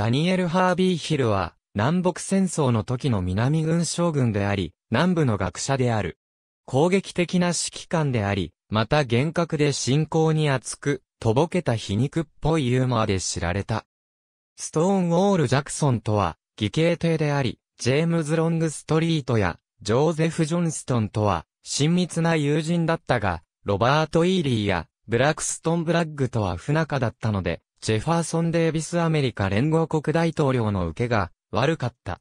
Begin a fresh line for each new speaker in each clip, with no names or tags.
ダニエル・ハービーヒルは、南北戦争の時の南軍将軍であり、南部の学者である。攻撃的な指揮官であり、また厳格で信仰に厚く、とぼけた皮肉っぽいユーモアで知られた。ストーン・ウォール・ジャクソンとは、義兄弟であり、ジェームズ・ロングストリートや、ジョーゼフ・ジョンストンとは、親密な友人だったが、ロバート・イーリーや、ブラックストン・ブラッグとは不仲だったので、ジェファーソン・デービスアメリカ連合国大統領の受けが悪かった。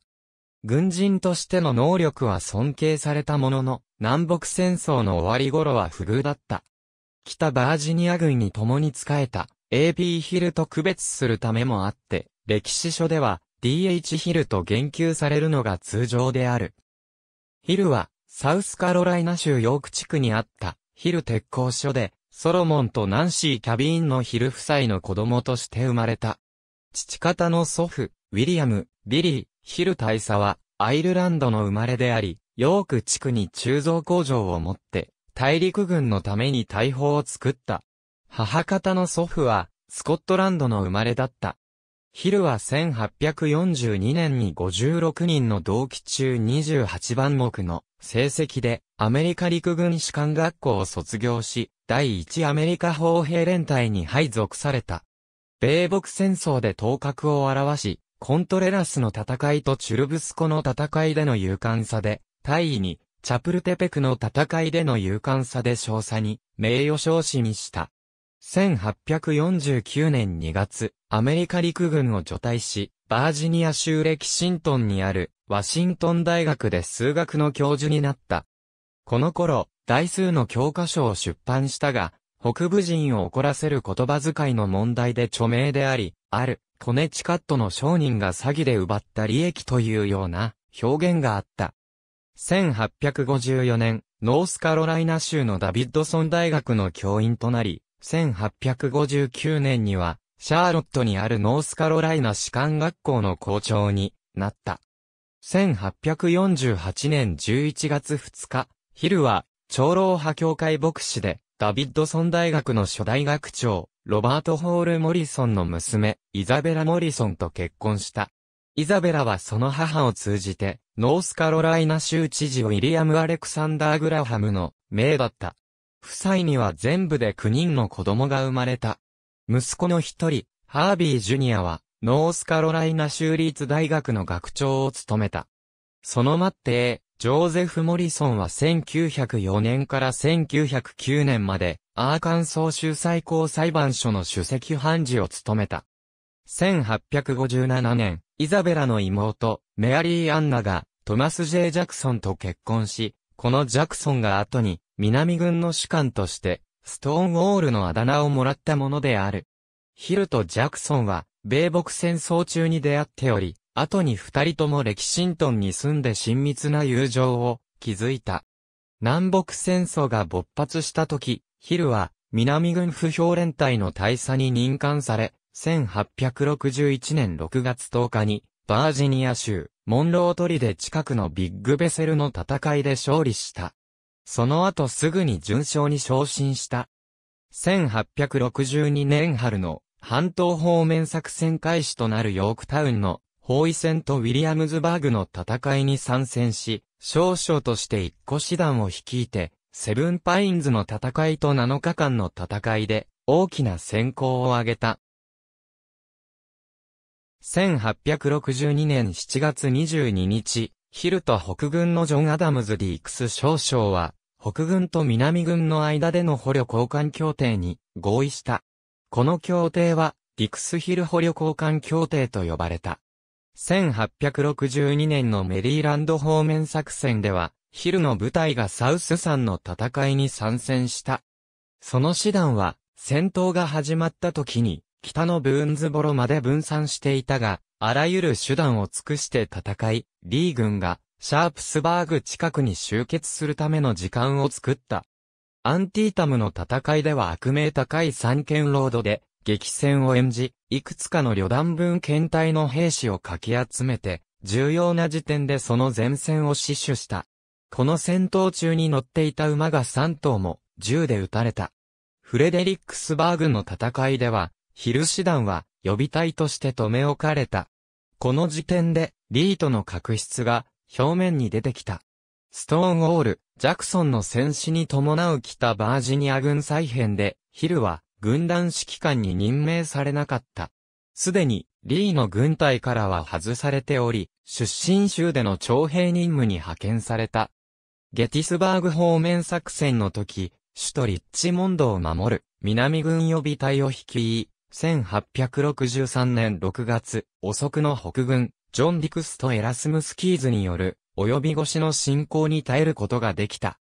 軍人としての能力は尊敬されたものの、南北戦争の終わり頃は不遇だった。北バージニア軍に共に仕えた AP ヒルと区別するためもあって、歴史書では DH ヒルと言及されるのが通常である。ヒルはサウスカロライナ州ヨーク地区にあったヒル鉄工所でソロモンとナンシー・キャビーンのヒル夫妻の子供として生まれた。父方の祖父、ウィリアム、ビリー、ヒル大佐は、アイルランドの生まれであり、ヨーク地区に鋳造工場を持って、大陸軍のために大砲を作った。母方の祖父は、スコットランドの生まれだった。ヒルは1842年に56人の同期中28番目の成績でアメリカ陸軍士官学校を卒業し、第一アメリカ砲兵連隊に配属された。米牧戦争で頭角を現し、コントレラスの戦いとチュルブスコの戦いでの勇敢さで、大尉に、チャプルテペクの戦いでの勇敢さで少佐に、名誉昇進した。1849年2月、アメリカ陸軍を除隊し、バージニア州レキシントンにある、ワシントン大学で数学の教授になった。この頃、大数の教科書を出版したが、北部人を怒らせる言葉遣いの問題で著名であり、ある、コネチカットの商人が詐欺で奪った利益というような表現があった。1854年、ノースカロライナ州のダビッドソン大学の教員となり、1859年にはシャーロットにあるノースカロライナ士官学校の校長になった。1848年11月2日、ヒルは長老派教会牧師で、ダビッドソン大学の初代学長、ロバート・ホール・モリソンの娘、イザベラ・モリソンと結婚した。イザベラはその母を通じて、ノースカロライナ州知事ウィリアム・アレクサンダー・グラハムの名だった。夫妻には全部で9人の子供が生まれた。息子の一人、ハービー・ジュニアは、ノースカロライナ州立大学の学長を務めた。その末帝、ジョーゼフ・モリソンは1904年から1909年まで、アーカンソー州最高裁判所の主席判事を務めた。1857年、イザベラの妹、メアリー・アンナが、トマス・ジェイ・ジャクソンと結婚し、このジャクソンが後に、南軍の主官として、ストーンウォールのあだ名をもらったものである。ヒルとジャクソンは、米北戦争中に出会っており、後に二人ともレキシントンに住んで親密な友情を築いた。南北戦争が勃発した時、ヒルは南軍不評連隊の大佐に任官され、1861年6月10日にバージニア州モンロートリで近くのビッグベセルの戦いで勝利した。その後すぐに順将に昇進した。1862年春の半島方面作戦開始となるヨークタウンの包囲戦とウィリアムズバーグの戦いに参戦し、少将として一個師団を率いて、セブンパインズの戦いと7日間の戦いで大きな先行を挙げた。1862年7月22日、ヒルと北軍のジョン・アダムズ・ディークス少将は、北軍と南軍の間での捕虜交換協定に合意した。この協定は、ディクスヒル捕虜交換協定と呼ばれた。1862年のメリーランド方面作戦では、ヒルの部隊がサウス山の戦いに参戦した。その師団は、戦闘が始まった時に、北のブーンズボロまで分散していたが、あらゆる手段を尽くして戦い、リー軍がシャープスバーグ近くに集結するための時間を作った。アンティータムの戦いでは悪名高い三剣ロードで激戦を演じ、いくつかの旅団分検体の兵士をかき集めて、重要な時点でその前線を死守した。この戦闘中に乗っていた馬が3頭も銃で撃たれた。フレデリックスバーグの戦いでは、ヒル師団は予備隊として留め置かれた。この時点で、リートの確執が表面に出てきた。ストーンウォール、ジャクソンの戦死に伴う北バージニア軍再編で、ヒルは軍団指揮官に任命されなかった。すでに、リーの軍隊からは外されており、出身州での徴兵任務に派遣された。ゲティスバーグ方面作戦の時、首都リッチモンドを守る南軍予備隊を率い、1863年6月、遅くの北軍、ジョン・ディクスとエラスムスキーズによる、及び腰の進行に耐えることができた。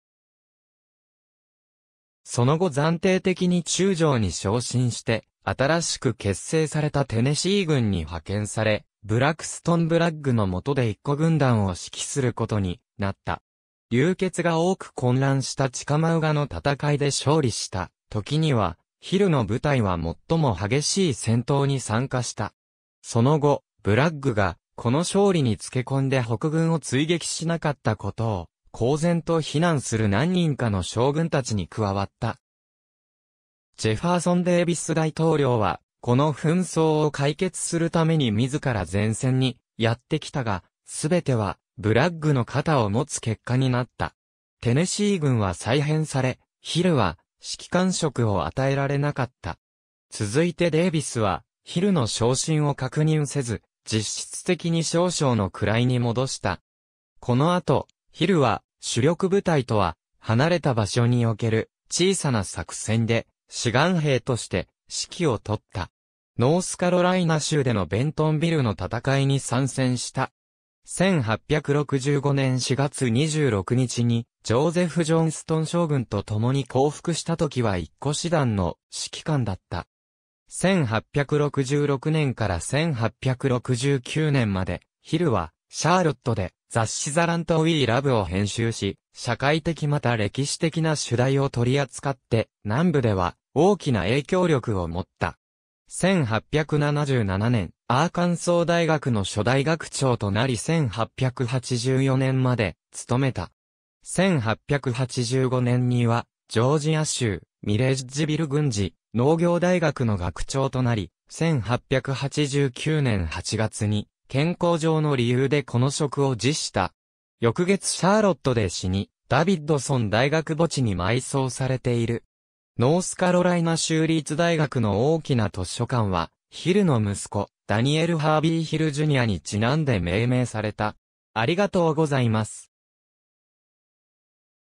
その後暫定的に中将に昇進して、新しく結成されたテネシー軍に派遣され、ブラックストン・ブラッグの下で一個軍団を指揮することになった。流血が多く混乱したチカマウガの戦いで勝利した時には、ヒルの部隊は最も激しい戦闘に参加した。その後、ブラッグがこの勝利につけ込んで北軍を追撃しなかったことを、公然と非難する何人かの将軍たちに加わった。ジェファーソン・デイビス大統領は、この紛争を解決するために自ら前線にやってきたが、すべてはブラッグの肩を持つ結果になった。テネシー軍は再編され、ヒルは指揮官職を与えられなかった。続いてデイビスは、ヒルの昇進を確認せず、実質的に少々の位に戻した。この後、ヒルは主力部隊とは離れた場所における小さな作戦で志願兵として指揮を取った。ノースカロライナ州でのベントンビルの戦いに参戦した。1865年4月26日に、ジョーゼフ・ジョンストン将軍と共に降伏した時は一個師団の指揮官だった。1866年から1869年まで、ヒルは、シャーロットで雑誌ザラント・ウィー・ラブを編集し、社会的また歴史的な主題を取り扱って、南部では大きな影響力を持った。1877年、アーカンソー大学の初代学長となり1884年まで勤めた。1885年には、ジョージア州、ミレッジビル軍事農業大学の学長となり、1889年8月に健康上の理由でこの職を辞した。翌月シャーロットで死に、ダビッドソン大学墓地に埋葬されている。ノースカロライナ州立大学の大きな図書館は、ヒルの息子、ダニエル・ハービー・ヒル・ジュニアにちなんで命名された。ありがとうございます。